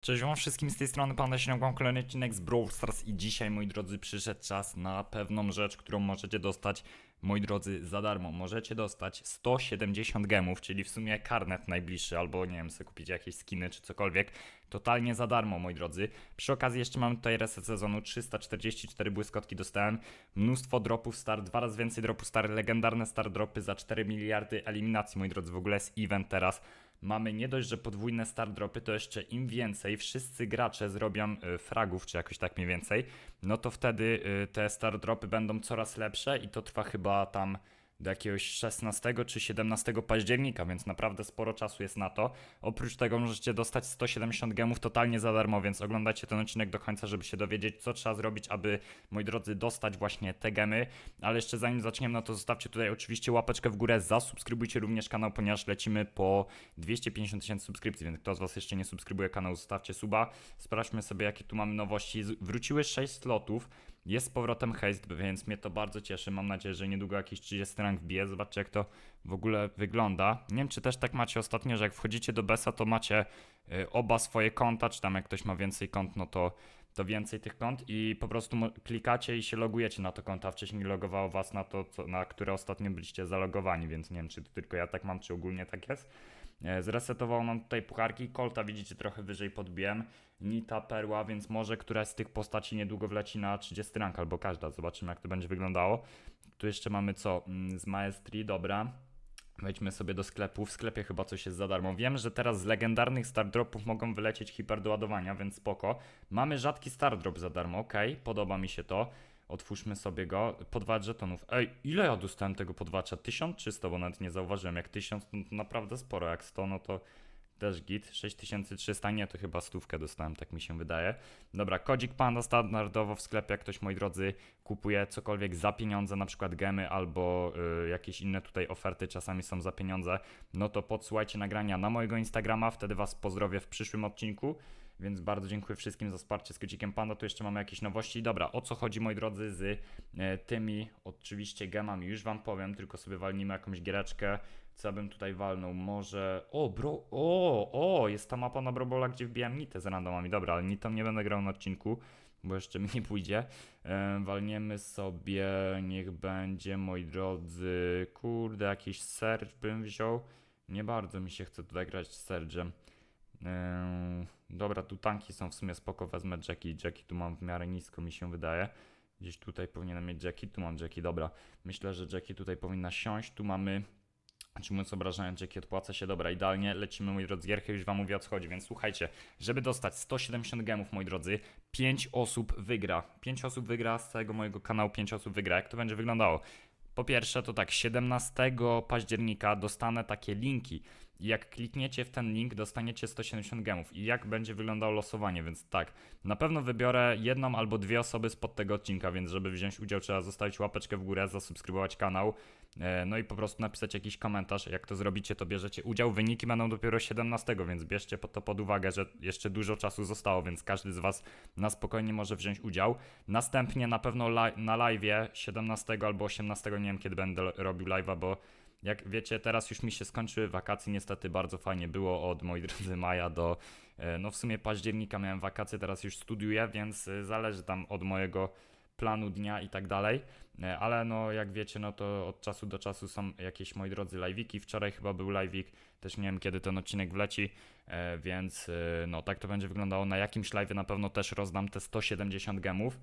Cześć wam wszystkim z tej strony, pan nagrywam kolejny odcinek z Brawl Stars i dzisiaj, moi drodzy, przyszedł czas na pewną rzecz, którą możecie dostać, moi drodzy, za darmo. Możecie dostać 170 gemów, czyli w sumie karnet najbliższy, albo nie wiem, sobie kupić jakieś skiny czy cokolwiek, totalnie za darmo, moi drodzy. Przy okazji jeszcze mam tutaj reset sezonu, 344 błyskotki dostałem, mnóstwo dropów star, dwa razy więcej dropów star, legendarne star dropy za 4 miliardy eliminacji, moi drodzy, w ogóle jest event teraz mamy nie dość, że podwójne star dropy, to jeszcze im więcej wszyscy gracze zrobią y, fragów, czy jakoś tak mniej więcej, no to wtedy y, te star dropy będą coraz lepsze i to trwa chyba tam do jakiegoś 16 czy 17 października, więc naprawdę sporo czasu jest na to. Oprócz tego możecie dostać 170 gemów totalnie za darmo, więc oglądajcie ten odcinek do końca, żeby się dowiedzieć, co trzeba zrobić, aby, moi drodzy, dostać właśnie te gemy. Ale jeszcze zanim zaczniemy, no to zostawcie tutaj oczywiście łapeczkę w górę, zasubskrybujcie również kanał, ponieważ lecimy po 250 tysięcy subskrypcji, więc kto z Was jeszcze nie subskrybuje kanału, zostawcie suba. Sprawdźmy sobie, jakie tu mamy nowości. Wróciły 6 slotów. Jest z powrotem haste, więc mnie to bardzo cieszy. Mam nadzieję, że niedługo jakiś 30 rank wbije. Zobaczcie, jak to w ogóle wygląda. Nie wiem, czy też tak macie ostatnio, że jak wchodzicie do Besa, to macie y, oba swoje konta, czy tam jak ktoś ma więcej kont, no to to więcej tych kont i po prostu klikacie i się logujecie na to konto, a wcześniej logowało was na to, co, na które ostatnio byliście zalogowani, więc nie wiem, czy to tylko ja tak mam, czy ogólnie tak jest. E, zresetował nam tutaj pucharki, Kolta widzicie trochę wyżej podbiłem, Nita, Perła, więc może któraś z tych postaci niedługo wleci na 30 rank albo każda, zobaczymy jak to będzie wyglądało. Tu jeszcze mamy co, mm, z Maestri, dobra. Wejdźmy sobie do sklepu. W sklepie chyba coś jest za darmo. Wiem, że teraz z legendarnych stardropów mogą wylecieć hiperdoładowania, więc spoko. Mamy rzadki stardrop za darmo, ok, podoba mi się to. Otwórzmy sobie go. Po dwa żetonów. Ej, ile ja dostałem tego podwacza? 1300, bo nawet nie zauważyłem. Jak 1000, no to naprawdę sporo. Jak 100, no to też git. 6300, nie, to chyba stówkę dostałem, tak mi się wydaje. Dobra, kodzik Panda standardowo w sklepie, jak ktoś, moi drodzy, kupuje cokolwiek za pieniądze, na przykład gemy albo y, jakieś inne tutaj oferty, czasami są za pieniądze, no to podsłuchajcie nagrania na mojego Instagrama, wtedy Was pozdrowię w przyszłym odcinku więc bardzo dziękuję wszystkim za wsparcie z kocikiem Panda. Tu jeszcze mamy jakieś nowości. Dobra, o co chodzi moi drodzy z e, tymi oczywiście gemami? Już wam powiem, tylko sobie walnijmy jakąś giereczkę. Co bym tutaj walnął? Może... O, bro... O, o, jest ta mapa na Brobola, gdzie wbijam nitę z randomami. Dobra, ale nitą nie będę grał na odcinku, bo jeszcze mi nie pójdzie. E, walniemy sobie, niech będzie, moi drodzy... Kurde, jakiś serge bym wziął. Nie bardzo mi się chce tutaj grać z sergem. Dobra, tu tanki są w sumie spoko, wezmę Jacki. Jacki tu mam w miarę nisko, mi się wydaje. Gdzieś tutaj powinienem mieć Jacki, tu mam Jacki, dobra. Myślę, że Jacki tutaj powinna siąść, tu mamy... Czy znaczy mówiąc obrażając Jacki, odpłaca się, dobra, idealnie, lecimy, moi drodzy, Gierkę już wam mówię o co chodzi, więc słuchajcie, żeby dostać 170 gemów, moi drodzy, 5 osób wygra, 5 osób wygra z całego mojego kanału, 5 osób wygra, jak to będzie wyglądało? Po pierwsze, to tak, 17 października dostanę takie linki. jak klikniecie w ten link, dostaniecie 170 gemów. I jak będzie wyglądało losowanie, więc tak, na pewno wybiorę jedną albo dwie osoby spod tego odcinka, więc żeby wziąć udział, trzeba zostawić łapeczkę w górę, zasubskrybować kanał. E, no i po prostu napisać jakiś komentarz. Jak to zrobicie, to bierzecie udział. Wyniki będą dopiero 17, więc bierzcie to pod uwagę, że jeszcze dużo czasu zostało, więc każdy z Was na spokojnie może wziąć udział. Następnie na pewno na live 17 albo 18, nie wiem kiedy będę robił live'a, bo jak wiecie, teraz już mi się skończyły wakacje, niestety bardzo fajnie było od, mojej drodzy, maja do, e, no w sumie października miałem wakacje, teraz już studiuję, więc e, zależy tam od mojego planu dnia i tak dalej. E, ale no jak wiecie, no to od czasu do czasu są jakieś, moi drodzy, live'iki. Wczoraj chyba był live'ik, też nie wiem kiedy ten odcinek wleci, e, więc e, no tak to będzie wyglądało. Na jakimś live'ie na pewno też rozdam te 170 gemów,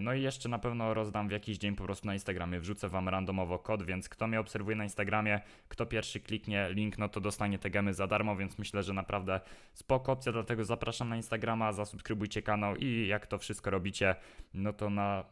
no i jeszcze na pewno rozdam w jakiś dzień po prostu na Instagramie. Wrzucę Wam randomowo kod, więc kto mnie obserwuje na Instagramie, kto pierwszy kliknie link, no to dostanie te gemy za darmo, więc myślę, że naprawdę spoko opcja, dlatego zapraszam na Instagrama, zasubskrybujcie kanał i jak to wszystko robicie, no to na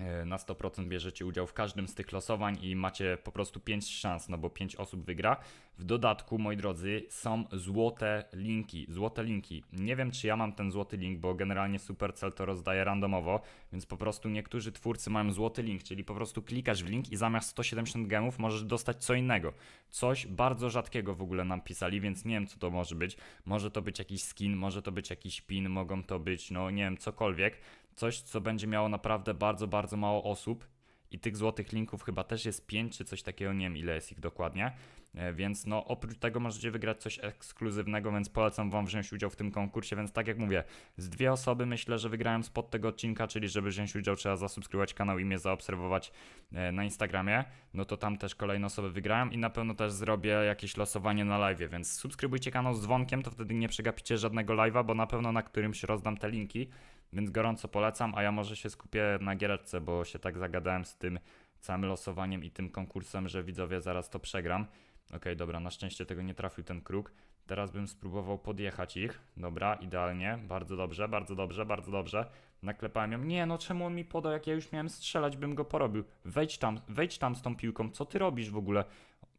E, na 100% bierzecie udział w każdym z tych losowań i macie po prostu 5 szans, no bo 5 osób wygra. W dodatku, moi drodzy, są złote linki, złote linki. Nie wiem, czy ja mam ten złoty link, bo generalnie Supercell to rozdaje randomowo, więc po prostu niektórzy twórcy mają złoty link, czyli po prostu klikasz w link i zamiast 170 gemów możesz dostać co innego. Coś bardzo rzadkiego w ogóle nam pisali, więc nie wiem, co to może być. Może to być jakiś skin, może to być jakiś pin, mogą to być, no nie wiem, cokolwiek coś, co będzie miało naprawdę bardzo, bardzo mało osób. I tych złotych linków chyba też jest 5 czy coś takiego, nie wiem ile jest ich dokładnie. E, więc no oprócz tego możecie wygrać coś ekskluzywnego, więc polecam Wam wziąć udział w tym konkursie. Więc tak jak mówię, z dwie osoby myślę, że wygrałem spod tego odcinka, czyli żeby wziąć udział trzeba zasubskrybować kanał i mnie zaobserwować e, na Instagramie. No to tam też kolejne osoby wygrałem i na pewno też zrobię jakieś losowanie na live, więc subskrybujcie kanał z dzwonkiem, to wtedy nie przegapicie żadnego live'a, bo na pewno na którymś rozdam te linki. Więc gorąco polecam, a ja może się skupię na giereczce, bo się tak zagadałem z tym całym losowaniem i tym konkursem, że widzowie zaraz to przegram. Okej, okay, dobra, na szczęście tego nie trafił ten kruk. Teraz bym spróbował podjechać ich. Dobra, idealnie. Bardzo dobrze, bardzo dobrze, bardzo dobrze. Naklepałem ją. Nie, no czemu on mi podał, jak ja już miałem strzelać, bym go porobił. Wejdź tam, wejdź tam z tą piłką. Co ty robisz w ogóle?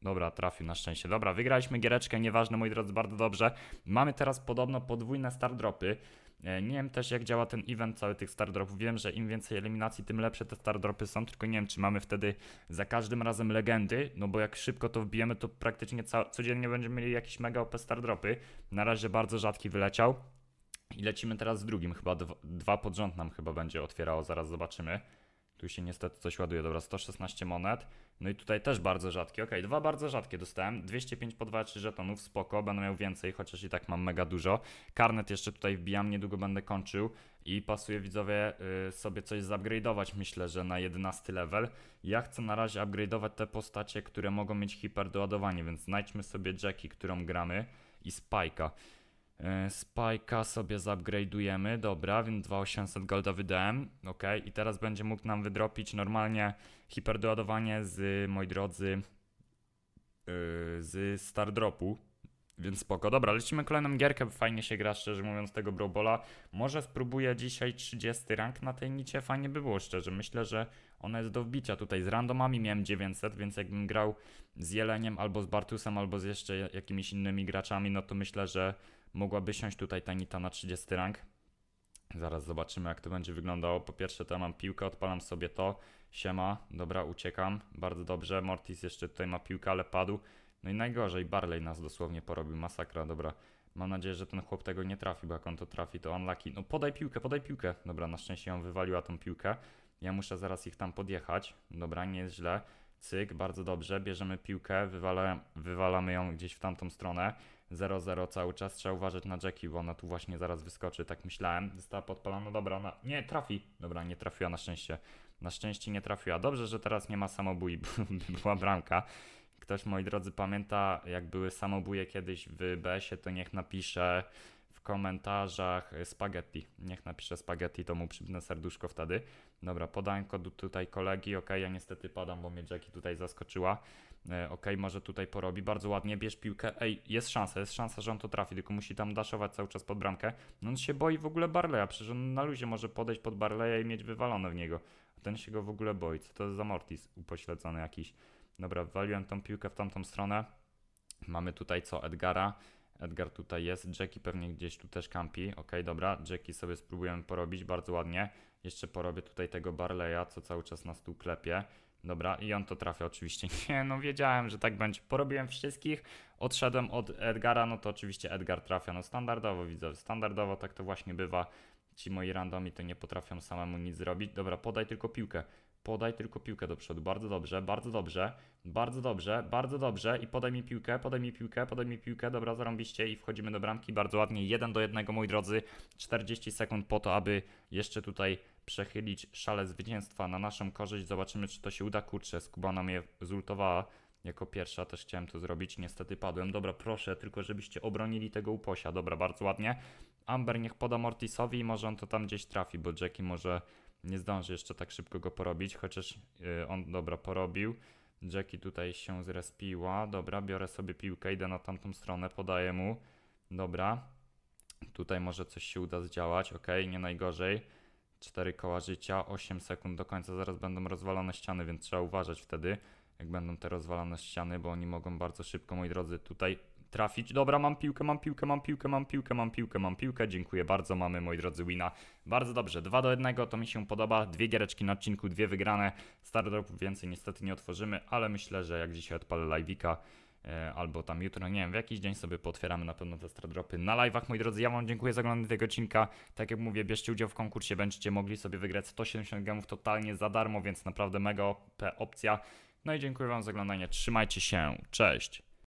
Dobra, trafił na szczęście. Dobra, wygraliśmy giereczkę, nieważne moi drodzy, bardzo dobrze. Mamy teraz podobno podwójne star dropy. E, nie wiem też jak działa ten event cały tych stardropów. Wiem, że im więcej eliminacji, tym lepsze te stardropy są, tylko nie wiem czy mamy wtedy za każdym razem legendy, no bo jak szybko to wbijemy, to praktycznie codziennie będziemy mieli jakieś mega OP stardropy. Na razie bardzo rzadki wyleciał. I lecimy teraz z drugim, chyba dwa pod rząd nam chyba będzie otwierało, zaraz zobaczymy. Tu się niestety coś ładuje. Dobra, 116 monet. No i tutaj też bardzo rzadkie. Ok, dwa bardzo rzadkie dostałem. 205 po 23 żetonów, spoko. Będę miał więcej, chociaż i tak mam mega dużo. Karnet jeszcze tutaj wbijam, niedługo będę kończył. I pasuje widzowie yy, sobie coś zupgrade'ować, myślę, że na 11 level. Ja chcę na razie upgrade'ować te postacie, które mogą mieć hiperdoładowanie, więc znajdźmy sobie Jackie, którą gramy i Spike'a. E, Spike'a sobie zupgrade'ujemy, dobra, więc 2800 golda wydałem, ok, i teraz będzie mógł nam wydropić normalnie hiperdoładowanie z, moi drodzy, yy, z Stardropu, więc spoko. Dobra, lecimy kolejną gierkę, fajnie się gra, szczerze mówiąc, tego Brobola. Może spróbuję dzisiaj 30 rank na tej nicie, fajnie by było, szczerze. Myślę, że ona jest do wbicia tutaj. Z randomami miałem 900, więc jakbym grał z Jeleniem, albo z Bartusem, albo z jeszcze jakimiś innymi graczami, no to myślę, że mogłaby siąść tutaj Tanita na 30 rank. Zaraz zobaczymy, jak to będzie wyglądało. Po pierwsze, to ja mam piłkę, odpalam sobie to. Siema, dobra, uciekam. Bardzo dobrze. Mortis jeszcze tutaj ma piłkę, ale padł. No i najgorzej, Barley nas dosłownie porobił. Masakra, dobra. Mam nadzieję, że ten chłop tego nie trafi, bo jak on to trafi, to unlucky. No podaj piłkę, podaj piłkę. Dobra, na szczęście ją wywaliła tą piłkę. Ja muszę zaraz ich tam podjechać. Dobra, nie jest źle. Cyk, bardzo dobrze, bierzemy piłkę, wywala, wywalamy ją gdzieś w tamtą stronę. 0-0 cały czas, trzeba uważać na Jackie, bo ona tu właśnie zaraz wyskoczy, tak myślałem. Została podpalona, dobra, ona nie trafi. Dobra, nie trafiła na szczęście. Na szczęście nie trafiła. Dobrze, że teraz nie ma samobój, bo była bramka. Ktoś, moi drodzy, pamięta, jak były samobuje kiedyś w BS-ie, to niech napisze w komentarzach spaghetti. Niech napisze spaghetti, to mu przybnę serduszko wtedy. Dobra, podanko tutaj kolegi. Ok, ja niestety padam, bo mnie Jackie tutaj zaskoczyła. E, ok, może tutaj porobi. Bardzo ładnie, bierz piłkę. Ej, jest szansa, jest szansa, że on to trafi, tylko musi tam daszować cały czas pod bramkę. No on się boi w ogóle Barleya, przecież on na luzie może podejść pod Barleya i mieć wywalone w niego. A ten się go w ogóle boi. Co to jest za Mortis upośledzony jakiś? Dobra, waliłem tą piłkę w tamtą stronę. Mamy tutaj co? Edgara. Edgar tutaj jest, Jackie pewnie gdzieś tu też kampi. Ok, dobra, Jackie sobie spróbujemy porobić bardzo ładnie. Jeszcze porobię tutaj tego Barleya, co cały czas na stół klepie. Dobra, i on to trafia oczywiście. Nie, no wiedziałem, że tak będzie. Porobiłem wszystkich, odszedłem od Edgara, no to oczywiście Edgar trafia. No standardowo widzę, standardowo tak to właśnie bywa. Ci moi randomi to nie potrafią samemu nic zrobić. Dobra, podaj tylko piłkę. Podaj tylko piłkę do przodu. Bardzo dobrze, bardzo dobrze, bardzo dobrze, bardzo dobrze. I podaj mi piłkę, podaj mi piłkę, podaj mi piłkę. Dobra, zarąbiście i wchodzimy do bramki. Bardzo ładnie, 1 do 1, moi drodzy. 40 sekund po to, aby jeszcze tutaj przechylić szale zwycięstwa na naszą korzyść. Zobaczymy, czy to się uda. Kurczę, nam mnie zultowała jako pierwsza też chciałem to zrobić, niestety padłem. Dobra, proszę tylko, żebyście obronili tego uposia. Dobra, bardzo ładnie. Amber niech poda Mortisowi i może on to tam gdzieś trafi, bo Jackie może nie zdąży jeszcze tak szybko go porobić, chociaż y, on dobra porobił. Jackie tutaj się zrespiła. Dobra, biorę sobie piłkę, idę na tamtą stronę, podaję mu. Dobra. Tutaj może coś się uda zdziałać. Ok, nie najgorzej. 4 koła życia, 8 sekund do końca. Zaraz będą rozwalone ściany, więc trzeba uważać wtedy, jak będą te rozwalone ściany, bo oni mogą bardzo szybko, moi drodzy, tutaj trafić. Dobra, mam piłkę, mam piłkę, mam piłkę, mam piłkę, mam piłkę, mam piłkę. Dziękuję bardzo, mamy moi drodzy wina. Bardzo dobrze, 2 do 1, to mi się podoba. Dwie giereczki na odcinku, dwie wygrane. Stardrop więcej niestety nie otworzymy, ale myślę, że jak dzisiaj odpalę live'ika, e, albo tam jutro, nie wiem, w jakiś dzień sobie potwieramy na pewno te stradropy na live'ach. Moi drodzy, ja Wam dziękuję za oglądanie tego odcinka. Tak jak mówię, bierzcie udział w konkursie, będziecie mogli sobie wygrać 170 gemów totalnie za darmo, więc naprawdę mega opcja. No i dziękuję Wam za oglądanie, trzymajcie się, cześć!